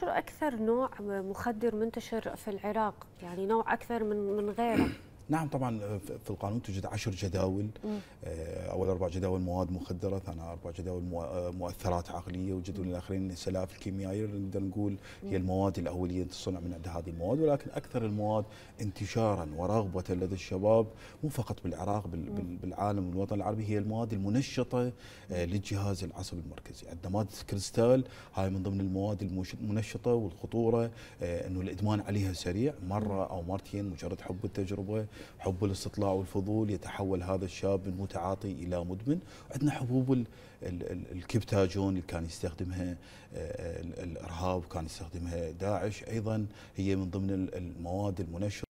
شو أكثر نوع مخدر منتشر في العراق يعني نوع أكثر من من غيره نعم طبعا آه، في القانون توجد عشر جداول آه، اول اربع جداول مواد مخدره ثاني اربع جداول آه، مؤثرات عقليه وجدول الاخرين السلاف الكيميائيه نقدر نقول هي المواد الاوليه تصنع من عند هذه المواد ولكن اكثر المواد انتشارا ورغبه لدى الشباب مو فقط بالعراق بالعالم والوطن العربي هي المواد المنشطه للجهاز العصبي المركزي عندنا ماده كريستال هاي من ضمن المواد المنشطه والخطوره انه الادمان عليها سريع مره او مرتين مجرد حب التجربه حب الاستطلاع والفضول يتحول هذا الشاب من متعاطي الى مدمن عندنا حبوب الكبتاجون اللي كان يستخدمها آه، الارهاب كان يستخدمها داعش ايضا هي من ضمن المواد المنشره